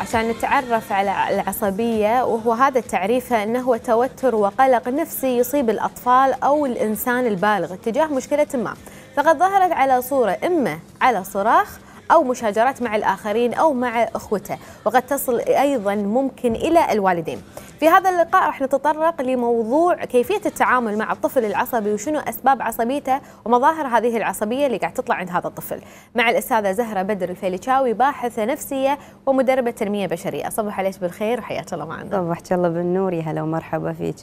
عشان نتعرف على العصبية وهو هذا تعريفها أنه هو توتر وقلق نفسي يصيب الأطفال أو الإنسان البالغ تجاه مشكلة ما فقد ظهرت على صورة إما على صراخ أو مشاجرات مع الآخرين أو مع أخوته وقد تصل أيضا ممكن إلى الوالدين في هذا اللقاء راح نتطرق لموضوع كيفية التعامل مع الطفل العصبي وشنو أسباب عصبيته ومظاهر هذه العصبية اللي قاعد تطلع عند هذا الطفل مع الأستاذة زهرة بدر الفيليشاوي باحثة نفسية ومدربة تنمية بشرية صباح عليك بالخير وحياك الله معنا صبحك الله بالنور يا هلا ومرحبا فيك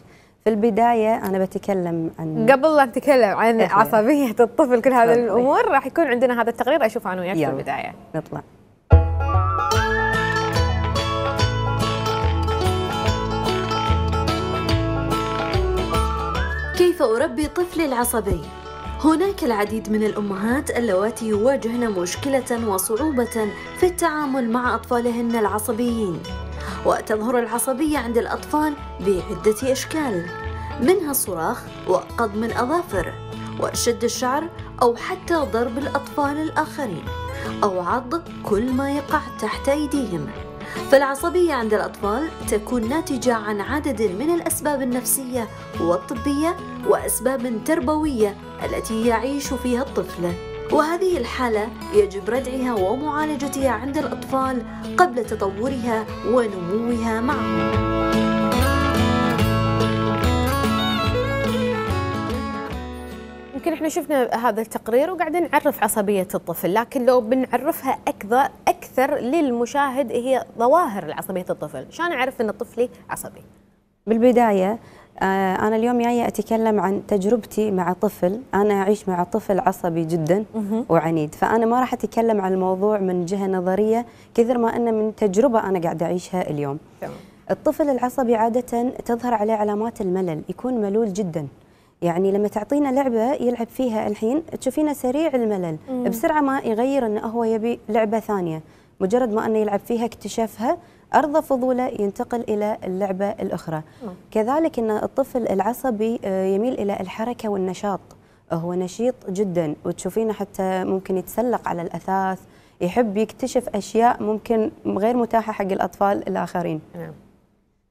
في البداية أنا بتكلم عن قبل لا نتكلم عن عصبية الطفل كل هذه الأمور راح يكون عندنا هذا التقرير أشوف أنا وياك في البداية نطلع كيف أربي طفلي العصبي؟ هناك العديد من الأمهات اللواتي يواجهن مشكلة وصعوبة في التعامل مع أطفالهن العصبيين وتظهر العصبية عند الأطفال بعدة أشكال منها الصراخ وقضم الأظافر وشد الشعر أو حتى ضرب الأطفال الآخرين أو عض كل ما يقع تحت أيديهم فالعصبية عند الأطفال تكون ناتجة عن عدد من الأسباب النفسية والطبية وأسباب تربوية التي يعيش فيها الطفل وهذه الحالة يجب ردعها ومعالجتها عند الأطفال قبل تطورها ونموها معهم يمكن احنا شفنا هذا التقرير وقاعدين نعرف عصبية الطفل لكن لو بنعرفها أكثر أكثر للمشاهد هي ظواهر عصبية الطفل شلون أعرف أن طفلي عصبي بالبداية آه، أنا اليوم جاية أتكلم عن تجربتي مع طفل أنا أعيش مع طفل عصبي جدا وعنيد فأنا ما راح أتكلم عن الموضوع من جهة نظرية كثر ما أنه من تجربة أنا قاعدة أعيشها اليوم الطفل العصبي عادة تظهر عليه علامات الملل يكون ملول جدا يعني لما تعطينا لعبة يلعب فيها الحين تشوفينه سريع الملل بسرعة ما يغير أنه هو يبي لعبة ثانية مجرد ما أنه يلعب فيها اكتشفها أرضى فضوله ينتقل إلى اللعبة الأخرى نعم. كذلك أن الطفل العصبي آه، يميل إلى الحركة والنشاط هو نشيط جدا وتشوفينه حتى ممكن يتسلق على الأثاث يحب يكتشف أشياء ممكن غير متاحة حق الأطفال الآخرين نعم.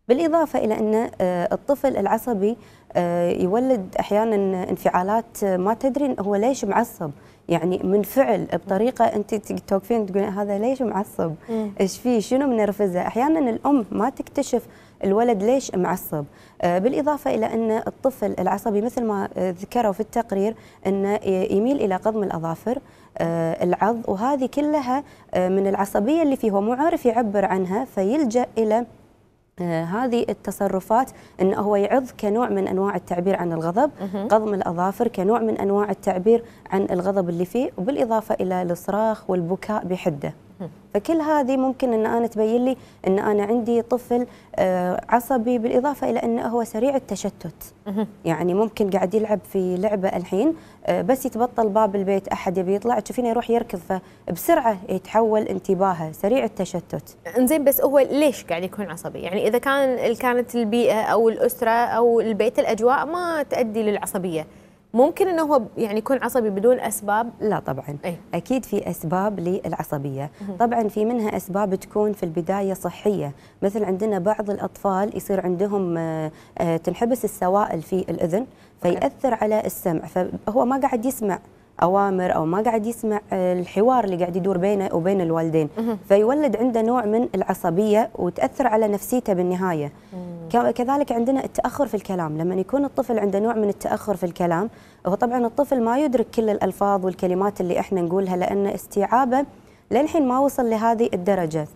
بالإضافة إلى أن آه، الطفل العصبي آه، يولد أحيانا انفعالات ما تدري هو ليش معصب يعني من فعل بطريقه انت توقفين تقولين هذا ليش معصب؟ ايش فيه؟ شنو منرفزه؟ احيانا الام ما تكتشف الولد ليش معصب آه، بالإضافة إلى أن الطفل العصبي مثل ما آه، ذكروا في التقرير أنه يميل إلى قضم الأظافر آه، العض وهذه كلها من العصبية اللي فيه هو مو عارف يعبر عنها فيلجأ إلى هذه التصرفات انه هو يعض كنوع من انواع التعبير عن الغضب، قضم الاظافر كنوع من انواع التعبير عن الغضب اللي فيه، وبالاضافه الى الصراخ والبكاء بحده. فكل هذه ممكن ان انا تبين لي ان انا عندي طفل آه، عصبي بالاضافه الى انه هو سريع التشتت يعني ممكن قاعد يلعب في لعبه الحين آه، بس يتبطل باب البيت احد يبي يطلع تشوفينه يروح يركض فبسرعه يتحول انتباهه سريع التشتت انزين بس هو ليش قاعد يكون عصبي يعني اذا كان كانت البيئه او الاسره او البيت الاجواء ما تؤدي للعصبيه ممكن انه هو يعني يكون عصبي بدون اسباب لا طبعا أي. اكيد في اسباب للعصبيه طبعا في منها اسباب تكون في البدايه صحيه مثل عندنا بعض الاطفال يصير عندهم آه، آه، تنحبس السوائل في الاذن فيأثر على السمع فهو ما قاعد يسمع اوامر او ما قاعد يسمع آه، الحوار اللي قاعد يدور بينه وبين الوالدين فيولد عنده نوع من العصبيه وتاثر على نفسيته بالنهايه كذلك عندنا التاخر في الكلام لما يكون الطفل عنده نوع من التاخر في الكلام هو طبعا الطفل ما يدرك كل الالفاظ والكلمات اللي احنا نقولها لان استيعابه للحين ما وصل لهذه الدرجه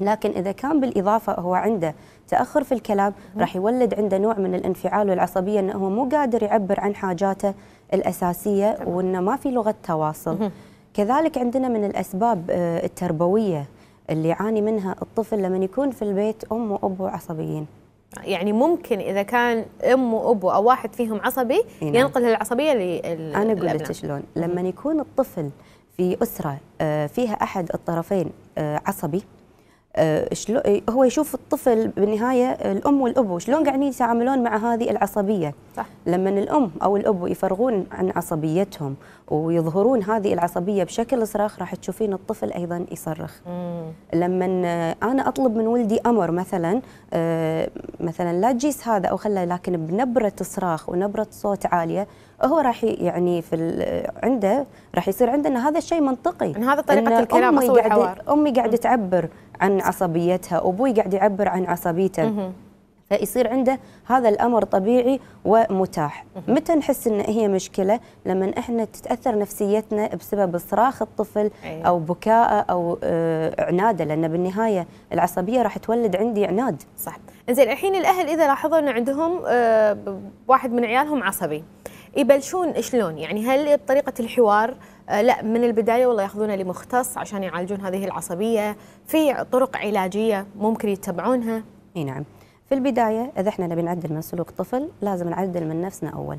لكن اذا كان بالاضافه هو عنده تاخر في الكلام راح يولد عنده نوع من الانفعال والعصبيه انه هو مو قادر يعبر عن حاجاته الاساسيه وانه ما في لغه تواصل كذلك عندنا من الاسباب آه، التربويه اللي يعاني منها الطفل لما يكون في البيت ام وابو عصبيين يعني ممكن اذا كان ام وابو او واحد فيهم عصبي نعم. ينقل العصبيه لل انا اقول لك شلون لما يكون الطفل في اسره آه، فيها احد الطرفين آه، عصبي آه، إيه، هو يشوف الطفل بالنهايه الام والابو شلون قاعدين يتعاملون مع هذه العصبيه صح. لما الام او الابو يفرغون عن عصبيتهم ويظهرون هذه العصبيه بشكل صراخ راح تشوفين الطفل ايضا يصرخ مم. لما انا اطلب من ولدي امر مثلا آه، مثلا لا تجيس هذا او خله لكن بنبره صراخ ونبره صوت عاليه هو راح يعني في عنده راح يصير عنده ان هذا الشيء منطقي ان هذا طريقه إن الكلام امي قاعده امي قاعده تعبر عن عصبيتها ابوي قاعد يعبر عن عصبيته فيصير عنده هذا الامر طبيعي ومتاح متى نحس ان هي مشكله لما احنا تتاثر نفسيتنا بسبب صراخ الطفل أيوة. او بكائه او آه، عناده لان بالنهايه العصبيه راح تولد عندي عناد صح زين الحين الاهل اذا لاحظوا ان عندهم آه، واحد من عيالهم عصبي يبلشون شلون يعني هل بطريقه الحوار آه، لا من البدايه والله ياخذونه لمختص عشان يعالجون هذه العصبيه في طرق علاجيه ممكن يتبعونها اي نعم في البدايه اذا احنا نبي نعدل من سلوك طفل لازم نعدل من نفسنا اول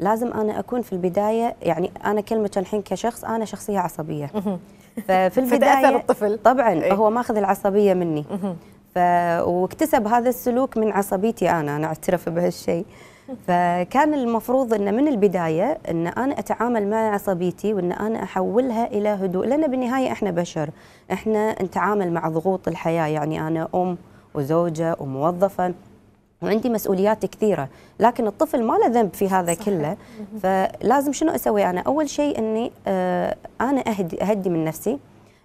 لازم انا اكون في البدايه يعني انا كلمه الحين كشخص انا شخصيه عصبيه ففي البدايه الطفل طبعا أي. هو ماخذ العصبيه مني ف... واكتسب هذا السلوك من عصبيتي انا انا اعترف بهالشيء فكان المفروض ان من البدايه ان انا اتعامل مع عصبيتي وان انا احولها الى هدوء لان بالنهايه احنا بشر احنا نتعامل مع ضغوط الحياه يعني انا ام وزوجه وموظفه وعندي مسؤوليات كثيره لكن الطفل ما له ذنب في هذا صحيح. كله فلازم شنو اسوي انا اول شيء اني آه، انا اهدي اهدي من نفسي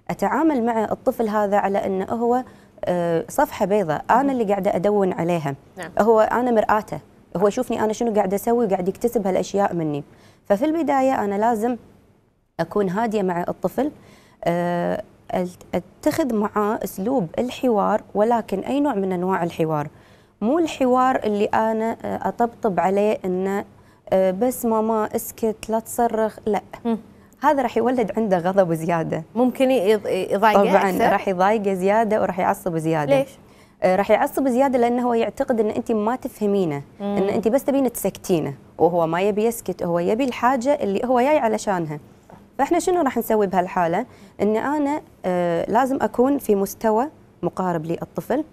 اتعامل مع الطفل هذا على انه هو آه، صفحه بيضاء انا اللي قاعده ادون عليها نعم. هو انا مرآته هو يشوفني انا شنو قاعد اسوي وقاعد يكتسب هالاشياء مني ففي البدايه انا لازم اكون هاديه مع الطفل آه، اتخذ معاه اسلوب الحوار ولكن اي نوع من انواع الحوار مو الحوار اللي انا آه، اطبطب عليه انه آه، بس ماما اسكت لا تصرخ لا هذا راح يولد عنده غضب زياده ممكن يضايقه طبعا راح يضايقه زياده وراح يعصب زياده ليش آه، راح يعصب زياده لانه هو يعتقد ان انت ما تفهمينه ان انت بس تبين تسكتينه وهو ما يبي يسكت هو يبي الحاجه اللي هو جاي علشانها فاحنا شنو راح نسوي بهالحاله ان انا آه، لازم اكون في مستوى مقارب للطفل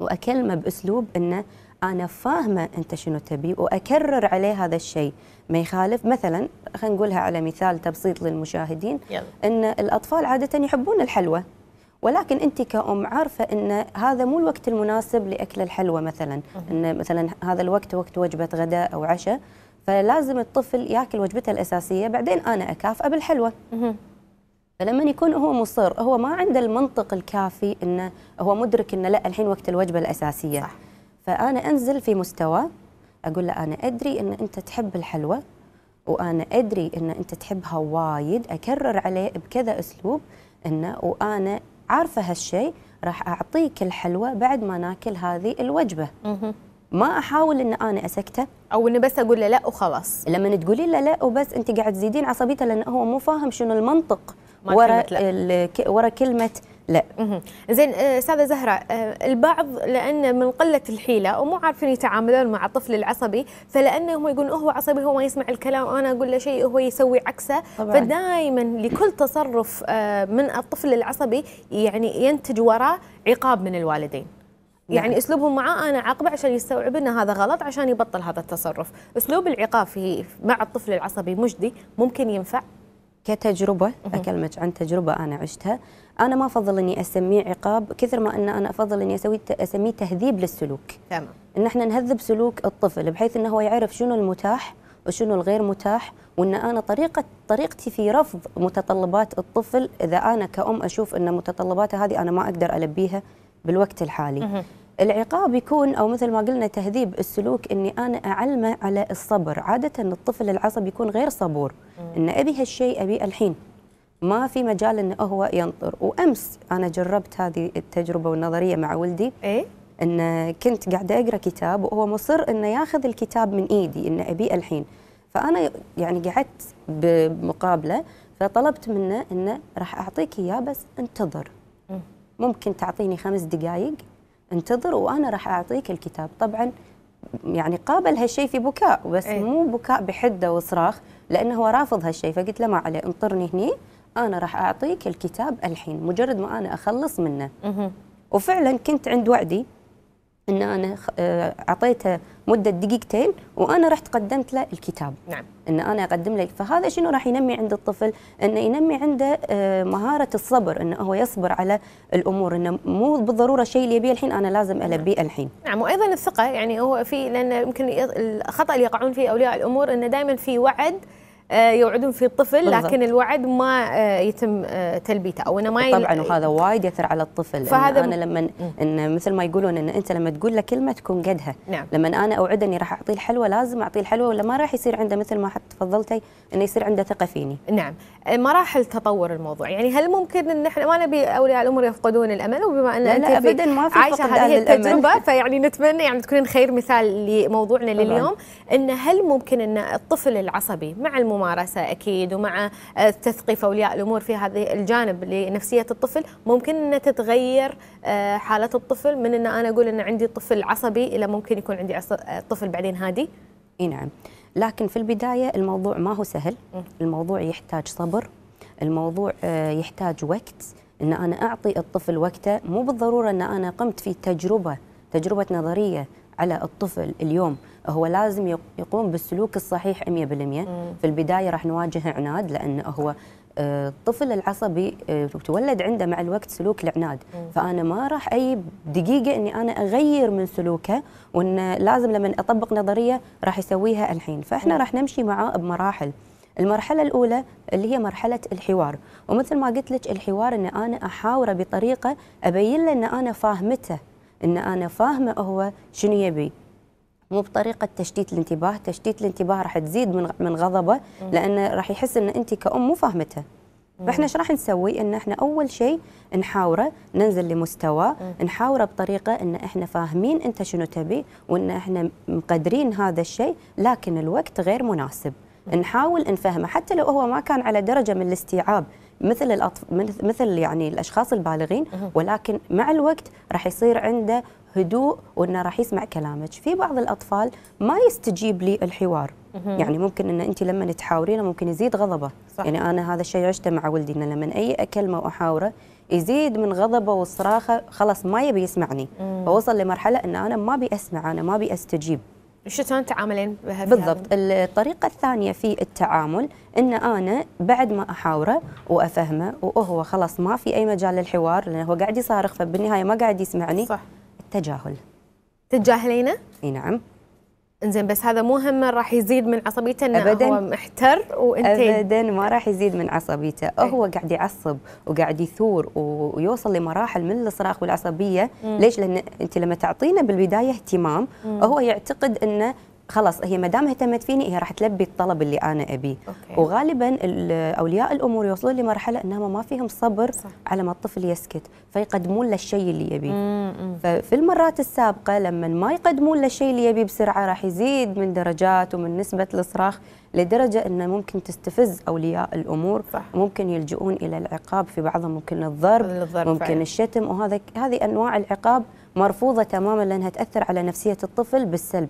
واكلمه باسلوب انه انا فاهمه انت شنو تبي واكرر عليه هذا الشيء ما يخالف مثلا خلينا نقولها على مثال تبسيط للمشاهدين يلا. ان الاطفال عاده يحبون الحلوى ولكن انت كأم عارفه ان هذا مو الوقت المناسب لاكل الحلوى مثلا ان مثلا هذا الوقت وقت وجبه غداء او عشاء فلازم الطفل ياكل وجبته الاساسيه بعدين انا اكافئه بالحلوى فلما يكون هو مصر هو ما عنده المنطق الكافي انه هو مدرك انه لا الحين وقت الوجبه الاساسيه صح. فانا انزل في مستوى اقول له انا ادري ان انت تحب الحلوى وانا ادري ان انت تحبها وايد اكرر عليه بكذا اسلوب انه وانا عارفه هالشيء راح اعطيك الحلوه بعد ما ناكل هذه الوجبه ما احاول ان انا اسكته او اني بس اقول له لا وخلاص لما تقولي له لا وبس انت قاعد تزيدين عصبيته لان هو مو فاهم شنو المنطق ورا ورا كلمه لا زين آه، استاذه زهره آه، البعض لان من قله الحيله ومو عارفين يتعاملون مع الطفل العصبي فلانه هو يقول هو عصبي هو ما يسمع الكلام وانا اقول له شيء هو يسوي عكسه فدائما لكل تصرف آه، من الطفل العصبي يعني ينتج وراه عقاب من الوالدين نعم. يعني اسلوبهم معاه انا عاقبه عشان يستوعب ان هذا غلط عشان يبطل هذا التصرف، اسلوب العقاب في مع الطفل العصبي مجدي ممكن ينفع؟ كتجربه اكلمك عن تجربه انا عشتها انا ما افضل اني اسميه عقاب كثر ما ان انا افضل اني اسوي اسميه تهذيب للسلوك تمام ان احنا نهذب سلوك الطفل بحيث انه هو يعرف شنو المتاح وشنو الغير متاح وان انا طريقه طريقتي في رفض متطلبات الطفل اذا انا كأم اشوف ان متطلباته هذه انا ما اقدر البيها بالوقت الحالي العقاب يكون او مثل ما قلنا تهذيب السلوك اني انا اعلمه على الصبر، عاده الطفل العصبي يكون غير صبور، ان ابي هالشيء ابي الحين. ما في مجال انه هو ينطر، وامس انا جربت هذه التجربه والنظريه مع ولدي. ايه ان كنت قاعده اقرا كتاب وهو مصر انه ياخذ الكتاب من ايدي انه ابي الحين. فانا يعني قعدت بمقابله فطلبت منه انه راح اعطيك اياه بس انتظر. ممكن تعطيني خمس دقائق انتظر وانا راح اعطيك الكتاب طبعا يعني قابل هالشيء في بكاء بس أيه؟ مو بكاء بحده وصراخ لانه هو رافض هالشيء فقلت له ما عليه انطرني هني انا راح اعطيك الكتاب الحين مجرد ما انا اخلص منه وفعلا كنت عند وعدي ان انا آه، اعطيته مده دقيقتين وانا رحت قدمت له الكتاب نعم ان انا اقدم لك فهذا شنو راح ينمي عند الطفل انه ينمي عنده آه، مهاره الصبر انه هو يصبر على الامور انه مو بالضروره شيء اللي يبيه الحين انا لازم البيه نعم. الحين نعم وايضا الثقه يعني هو في لان يمكن الخطا اللي يقعون فيه اولياء الامور انه دائما في وعد آه، يوعدون في الطفل لكن الوعد ما آه، يتم آه، تلبيته او انه ما طبعا وهذا وايد ياثر على الطفل فهذا إن انا لما ان مثل ما يقولون ان انت لما تقول له كلمه تكون قدها نعم. لما انا اوعد اني راح اعطيه الحلوه لازم اعطيه الحلوه ولا ما راح يصير عنده مثل ما تفضلتي انه يصير عنده ثقه فيني نعم مراحل تطور الموضوع يعني هل ممكن ان احنا ما نبي اولياء الامور يفقدون الامل وبما ان لا, لا ابدا ما في عايشه هذه التجربه فيعني نتمنى يعني تكونين خير مثال لموضوعنا لليوم ان هل ممكن ان الطفل العصبي مع الموضوع الممارسه اكيد ومع آه، تثقيف اولياء الامور في هذه الجانب لنفسيه الطفل ممكن انه تتغير آه، حاله الطفل من ان انا اقول ان عندي طفل عصبي الى ممكن يكون عندي آه، طفل بعدين هادي اي نعم لكن في البدايه الموضوع ما هو سهل الموضوع يحتاج صبر الموضوع يحتاج وقت ان انا اعطي الطفل وقته مو بالضروره ان انا قمت في تجربه تجربه نظريه على الطفل اليوم هو لازم يقوم بالسلوك الصحيح 100% في البدايه راح نواجه عناد لانه هو الطفل آه، العصبي آه، تولد عنده مع الوقت سلوك العناد فانا ما راح اي دقيقه اني انا اغير من سلوكه وان لازم لما اطبق نظريه راح يسويها الحين فاحنا راح نمشي معاه بمراحل المرحلة الأولى اللي هي مرحلة الحوار ومثل ما قلت لك الحوار أن أنا أحاوره بطريقة أبين له أن أنا فاهمته أن أنا فاهمة هو شنو يبي مو بطريقه تشتيت الانتباه تشتيت الانتباه راح تزيد من من غضبه لانه راح يحس ان انت كأم مو فاهمته. فاحنا ايش راح نسوي ان احنا اول شيء نحاوره ننزل لمستوى نحاوره بطريقه ان احنا فاهمين انت شنو تبي وان احنا مقدرين هذا الشيء لكن الوقت غير مناسب نحاول نفهمه حتى لو هو ما كان على درجه من الاستيعاب مثل الأطف... مثل يعني الاشخاص البالغين ولكن مع الوقت راح يصير عنده هدوء وانه راح يسمع كلامك في بعض الاطفال ما يستجيب لي الحوار يعني ممكن ان انت لما تحاورينه ممكن يزيد غضبه صح. يعني انا هذا الشيء عشته مع ولدي انه لما اي اكلمه واحاوره يزيد من غضبه وصراخه خلاص ما يبي يسمعني فوصل لمرحله ان انا ما ابي اسمع انا ما ابي استجيب شو كان تعاملين بالضبط الطريقه الثانيه في التعامل ان انا بعد ما احاوره وافهمه وهو خلاص ما في اي مجال للحوار لانه هو قاعد يصارخ فبالنهايه ما قاعد يسمعني صح تجاهل تتجاهلينه؟ اي نعم انزين بس هذا مو هم راح يزيد من عصبيته انه هو محتر وانت ابدا ما راح يزيد من عصبيته أي. هو قاعد يعصب وقاعد يثور ويوصل لمراحل من الصراخ والعصبيه مم. ليش لان انت لما تعطينا بالبدايه اهتمام مم. هو يعتقد انه خلاص هي ما دام اهتمت فيني هي راح تلبي الطلب اللي انا ابيه وغالبا اولياء الامور يوصلون لمرحله انهم ما فيهم صبر صح. على ما الطفل يسكت فيقدمون له الشيء اللي يبيه ففي المرات السابقه لما ما يقدمون له الشيء اللي يبيه بسرعه راح يزيد من درجات ومن نسبه الصراخ لدرجه انه ممكن تستفز اولياء الامور صح. ممكن يلجؤون الى العقاب في بعضهم ممكن الضرب ممكن فعلا. الشتم وهذا هذه انواع العقاب مرفوضه تماما لانها تاثر على نفسيه الطفل بالسلب.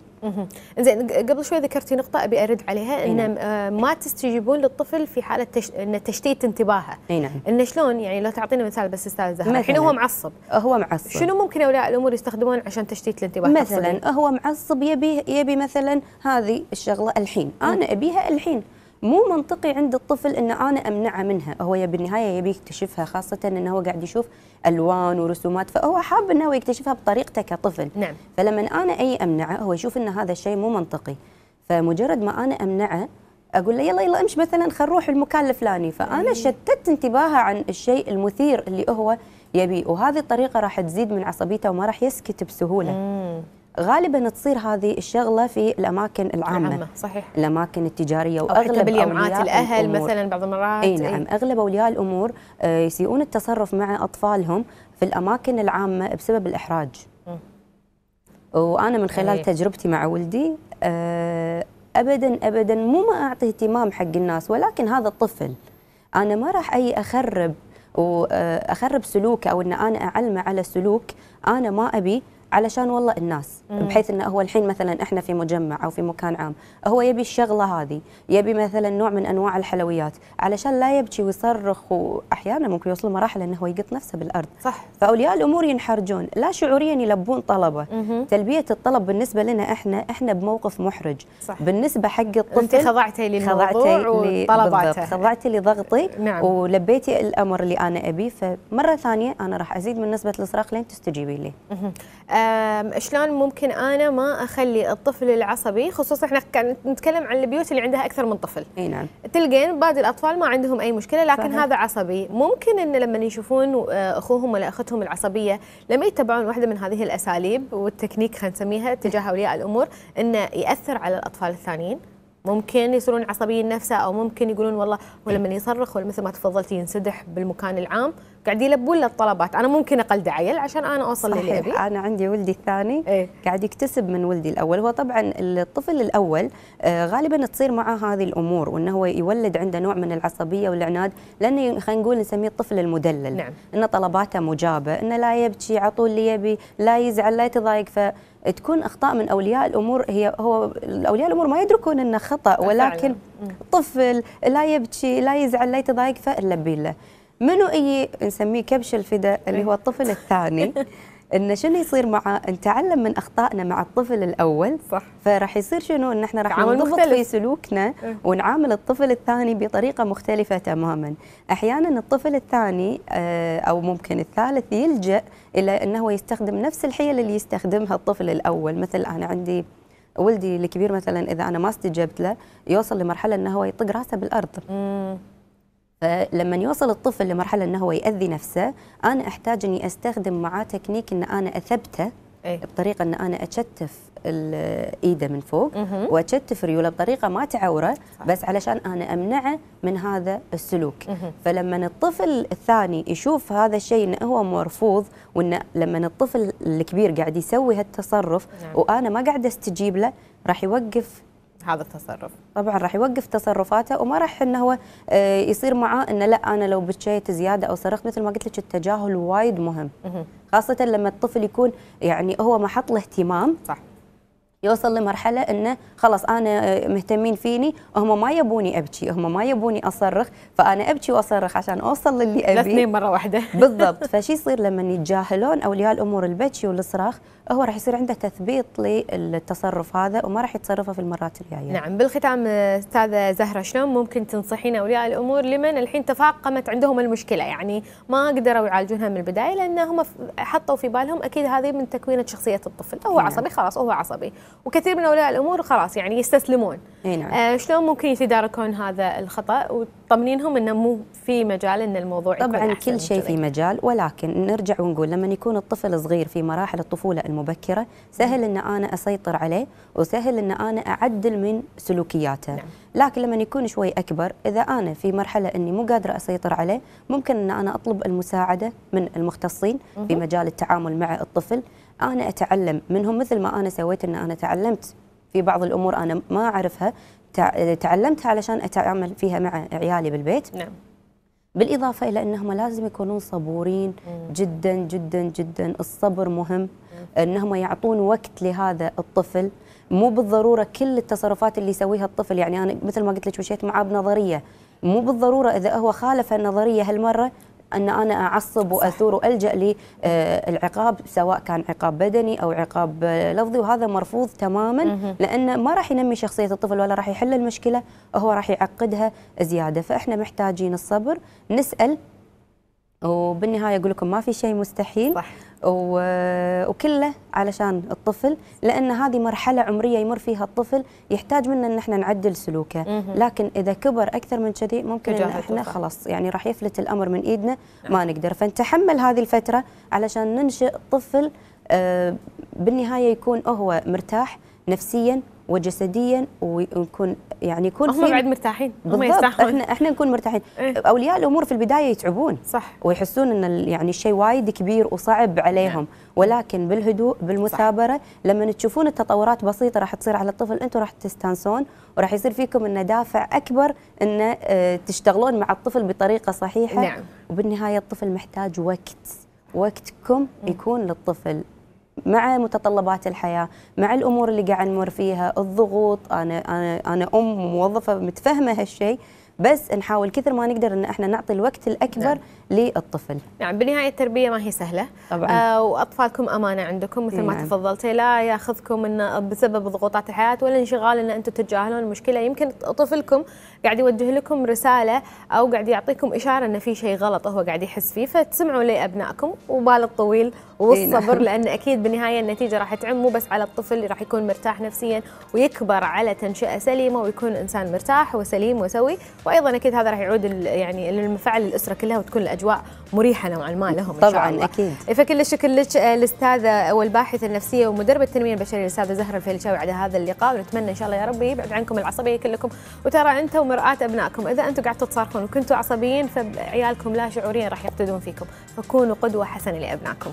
زين قبل شوي ذكرتي نقطه ابي ارد عليها ان نعم. آه، ما تستجيبون للطفل في حاله تش... ان تشتيت انتباهه. اي نعم. انه شلون يعني لو تعطينا مثال بس استاذ زهر الحين هو معصب. هو معصب. شنو ممكن اولياء الامور يستخدمون عشان تشتيت الانتباه؟ مثلا هو معصب يبي يبي مثلا هذه الشغله الحين، انا ابيها الحين. مو منطقي عند الطفل ان انا امنعه منها هو بالنهايه يبي يكتشفها خاصه انه هو قاعد يشوف الوان ورسومات فهو حاب انه هو يكتشفها بطريقته كطفل نعم. فلما انا اي امنعه هو يشوف ان هذا الشيء مو منطقي فمجرد ما انا امنعه اقول له يلا يلا امش مثلا خل نروح المكان الفلاني فانا شتت انتباهه عن الشيء المثير اللي هو يبي وهذه الطريقه راح تزيد من عصبيته وما راح يسكت بسهوله مم. غالبا تصير هذه الشغله في الاماكن العامه العامة صحيح الاماكن التجاريه واغلب أو حتى باليمعات الاهل الأمور. مثلا بعض المرات اي نعم إيه؟ اغلب اولياء الامور آه، يسيئون التصرف مع اطفالهم في الاماكن العامه بسبب الاحراج م. وانا من خلال أيه. تجربتي مع ولدي آه، ابدا ابدا مو ما اعطي اهتمام حق الناس ولكن هذا الطفل انا ما راح اي اخرب واخرب آه، سلوكه او ان انا اعلمه على سلوك انا ما ابي علشان والله الناس مم. بحيث انه هو الحين مثلا احنا في مجمع او في مكان عام هو يبي الشغله هذه يبي مثلا نوع من انواع الحلويات علشان لا يبكي ويصرخ واحيانا ممكن يوصل مراحل انه هو يقط نفسه بالارض صح فاولياء الامور ينحرجون لا شعوريا يلبون طلبه مم. تلبيه الطلب بالنسبه لنا احنا احنا بموقف محرج صح. بالنسبه حق الطفل انت خضعتي للموضوع وطلباته خضعتي لضغطي نعم. ولبيتي الامر اللي انا ابيه فمره ثانيه انا راح ازيد من نسبه الصراخ لين تستجيبي لي شلون ممكن انا ما اخلي الطفل العصبي خصوصا احنا نتكلم عن البيوت اللي عندها اكثر من طفل اي نعم تلقين بعض الاطفال ما عندهم اي مشكله لكن صحيح. هذا عصبي ممكن ان لما يشوفون أه، اخوهم ولا اختهم العصبيه لما يتبعون واحده من هذه الاساليب والتكنيك خلينا نسميها تجاه اولياء الامور انه ياثر على الاطفال الثانيين ممكن يصيرون عصبيين نفسه او ممكن يقولون والله هو لما يصرخ ولا مثل ما تفضلتي ينسدح بالمكان العام قاعد يلبون له الطلبات انا ممكن اقلد عيل عشان انا اوصل للي ابي انا عندي ولدي الثاني ايه؟ قاعد يكتسب من ولدي الاول هو طبعا الطفل الاول آه، غالبا تصير معه هذه الامور وانه هو يولد عنده نوع من العصبيه والعناد لانه خلينا نقول نسميه الطفل المدلل نعم. ان طلباته مجابه انه لا يبكي عطول اللي يبي لا يزعل لا يتضايق ف تكون اخطاء من اولياء الامور هي هو اولياء الامور ما يدركون انه خطا ولكن طفل لا يبكي لا يزعل لا يتضايق فنلبي له منو اي نسميه كبش الفداء اللي إيه. هو الطفل الثاني ان شنو يصير مع نتعلم من اخطائنا مع الطفل الاول صح فراح يصير شنو ان احنا راح نضبط في سلوكنا إيه. ونعامل الطفل الثاني بطريقه مختلفه تماما احيانا الطفل الثاني آه، او ممكن الثالث يلجا الى انه هو يستخدم نفس الحيل اللي يستخدمها الطفل الاول مثل انا عندي ولدي الكبير مثلا اذا انا ما استجبت له يوصل لمرحله انه هو يطق راسه بالارض مم. فلما يوصل الطفل لمرحله انه هو ياذي نفسه انا احتاج اني استخدم معاه تكنيك ان انا اثبته أي. بطريقه ان انا أشتف ايده من فوق وأشتف ريوله بطريقه ما تعوره صح. بس علشان انا امنعه من هذا السلوك مه. فلما الطفل الثاني يشوف هذا الشيء انه هو مرفوض وان لما الطفل الكبير قاعد يسوي هالتصرف نعم. وانا ما قاعد استجيب له راح يوقف هذا التصرف طبعا راح يوقف تصرفاته وما راح انه هو آه، يصير معاه انه لا انا لو بتشيت زياده او صرخت مثل ما قلت لك التجاهل وايد مهم خاصه لما الطفل يكون يعني هو محط له اهتمام صح يوصل لمرحله انه خلاص انا آه، مهتمين فيني هم ما يبوني ابكي هم ما يبوني اصرخ فانا ابكي واصرخ عشان اوصل للي ابي الاثنين مره واحده بالضبط فشي يصير لما يتجاهلون اولياء الامور البكي والصراخ هو راح يصير عنده تثبيط للتصرف هذا وما راح يتصرفه في المرات الجايه. نعم بالختام استاذه زهره شلون ممكن تنصحين اولياء الامور لمن الحين تفاقمت عندهم المشكله يعني ما قدروا يعالجونها من البدايه لان هم حطوا في بالهم اكيد هذه من تكوينه شخصيه الطفل، هو نعم. عصبي خلاص هو عصبي، وكثير من اولياء الامور خلاص يعني يستسلمون. نعم. آه شلون ممكن يتداركون هذا الخطا وتطمنينهم انه مو في مجال ان الموضوع طبعا كل شيء في مجال ولكن نرجع ونقول لما يكون الطفل صغير في مراحل الطفوله المبكره سهل ان انا اسيطر عليه وسهل ان انا اعدل من سلوكياته نعم. لكن لما يكون شوي اكبر اذا انا في مرحله اني مو قادره اسيطر عليه ممكن ان انا اطلب المساعده من المختصين مه. في مجال التعامل مع الطفل انا اتعلم منهم مثل ما انا سويت ان انا تعلمت في بعض الامور انا ما اعرفها تعلمتها علشان اتعامل فيها مع عيالي بالبيت نعم بالإضافة إلى أنهم لازم يكونون صبورين جدا جدا جدا الصبر مهم أنهم يعطون وقت لهذا الطفل مو بالضرورة كل التصرفات اللي يسويها الطفل يعني أنا مثل ما قلت لك مشيت معاه بنظرية مو بالضرورة إذا هو خالف النظرية هالمرة ان انا اعصب واثور والجا للعقاب آه، سواء كان عقاب بدني او عقاب لفظي وهذا مرفوض تماما لان ما راح ينمي شخصيه الطفل ولا راح يحل المشكله هو راح يعقدها زياده فاحنا محتاجين الصبر نسال وبالنهايه اقول لكم ما في شيء مستحيل صح. و... وكله علشان الطفل لان هذه مرحله عمريه يمر فيها الطفل يحتاج منا ان احنا نعدل سلوكه لكن اذا كبر اكثر من كذي ممكن ان احنا خلاص يعني راح يفلت الامر من ايدنا نعم. ما نقدر فنتحمل هذه الفتره علشان ننشئ طفل آه، بالنهايه يكون هو مرتاح نفسيا وجسديا ونكون يعني يكون هم بعد مرتاحين هم احنا احنا نكون مرتاحين إيه؟ اولياء الامور في البدايه يتعبون صح ويحسون ان يعني الشيء وايد كبير وصعب عليهم نعم. ولكن بالهدوء بالمثابره صح. لما تشوفون التطورات بسيطه راح تصير على الطفل انتم راح تستانسون وراح يصير فيكم انه دافع اكبر انه آه، تشتغلون مع الطفل بطريقه صحيحه نعم. وبالنهايه الطفل محتاج وقت وقتكم يكون للطفل مع متطلبات الحياه مع الامور اللي قاعد نمر فيها الضغوط انا انا انا ام موظفه متفهمه هالشيء بس نحاول كثر ما نقدر ان احنا نعطي الوقت الاكبر نعم. للطفل نعم بالنهايه التربيه ما هي سهله طبعا آه واطفالكم امانه عندكم مثل ما نعم. تفضلتي لا ياخذكم ان بسبب ضغوطات الحياه ولا انشغال ان انتم تتجاهلون المشكله يمكن طفلكم قاعد يوجه لكم رساله او قاعد يعطيكم اشاره ان في شيء غلط هو قاعد يحس فيه فتسمعوا لابنائكم وبال الطويل والصبر نعم. لان اكيد بالنهايه النتيجه راح تعم مو بس على الطفل اللي راح يكون مرتاح نفسيا ويكبر على تنشئه سليمه ويكون انسان مرتاح وسليم وسوي وايضا اكيد هذا راح يعود يعني للمفعل الاسره كلها وتكون اجواء مريحه نوعا ما لهم طبعا إن شاء الله. اكيد فكل الشكر لك الاستاذه والباحثه النفسيه ومدربه التنميه البشريه الاستاذه زهره الفيلشاوي على هذا اللقاء ونتمنى ان شاء الله يا ربي يبعد عنكم العصبيه كلكم وترى انت ومراه ابنائكم اذا انتم قاعدين تتصارخون وكنتوا عصبيين فعيالكم لا شعوريا راح يقتدون فيكم فكونوا قدوه حسنه لابنائكم